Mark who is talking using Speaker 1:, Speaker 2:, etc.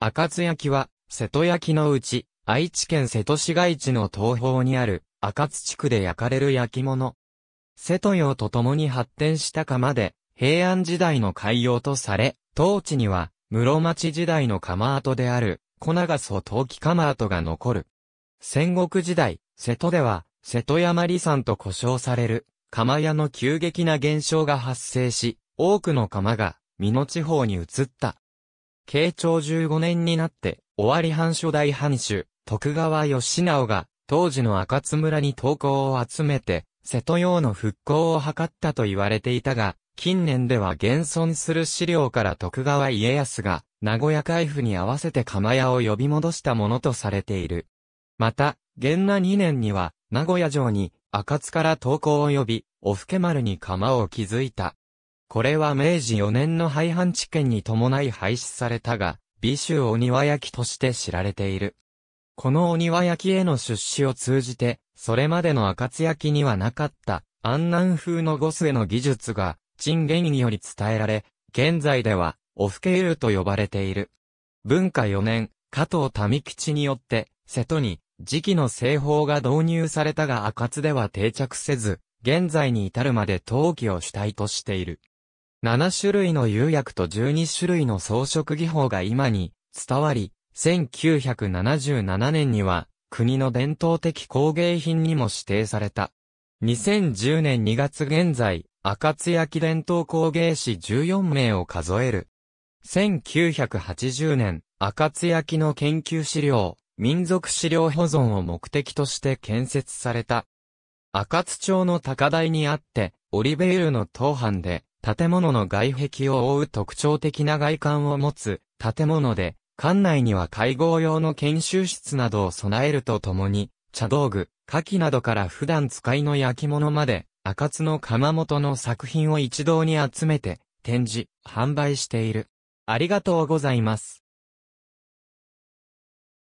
Speaker 1: 赤津焼は、瀬戸焼のうち、愛知県瀬戸市街地の東方にある、赤津地区で焼かれる焼き物。瀬戸洋と共に発展した釜で、平安時代の海洋とされ、当地には、室町時代の釜跡である、小長曽陶器釜跡が残る。戦国時代、瀬戸では、瀬戸山里山と呼称される、釜屋の急激な減少が発生し、多くの釜が、美濃地方に移った。慶長15年になって、尾張藩初代藩主、徳川義直が、当時の赤津村に投稿を集めて、瀬戸洋の復興を図ったと言われていたが、近年では現存する資料から徳川家康が、名古屋海府に合わせて釜屋を呼び戻したものとされている。また、元那2年には、名古屋城に、赤津から投稿を呼び、おふけ丸に釜を築いた。これは明治4年の廃藩置県に伴い廃止されたが、美酒お庭焼きとして知られている。このお庭焼きへの出資を通じて、それまでの赤津焼きにはなかった、安南風のゴスへの技術が、陳元により伝えられ、現在では、オフケールと呼ばれている。文化4年、加藤民吉によって、瀬戸に、時期の製法が導入されたが赤津では定着せず、現在に至るまで陶器を主体としている。7種類の釉薬と12種類の装飾技法が今に伝わり、1977年には国の伝統的工芸品にも指定された。2010年2月現在、赤津焼伝統工芸士14名を数える。1980年、赤津焼の研究資料、民族資料保存を目的として建設された。赤津町の高台にあって、オリベールの当藩で、建物の外壁を覆う特徴的な外観を持つ建物で、館内には会合用の研修室などを備えるとともに、茶道具、火器などから普段使いの焼き物まで、赤津の窯元の作品を一堂に集めて、展示、販売している。ありがとうございます。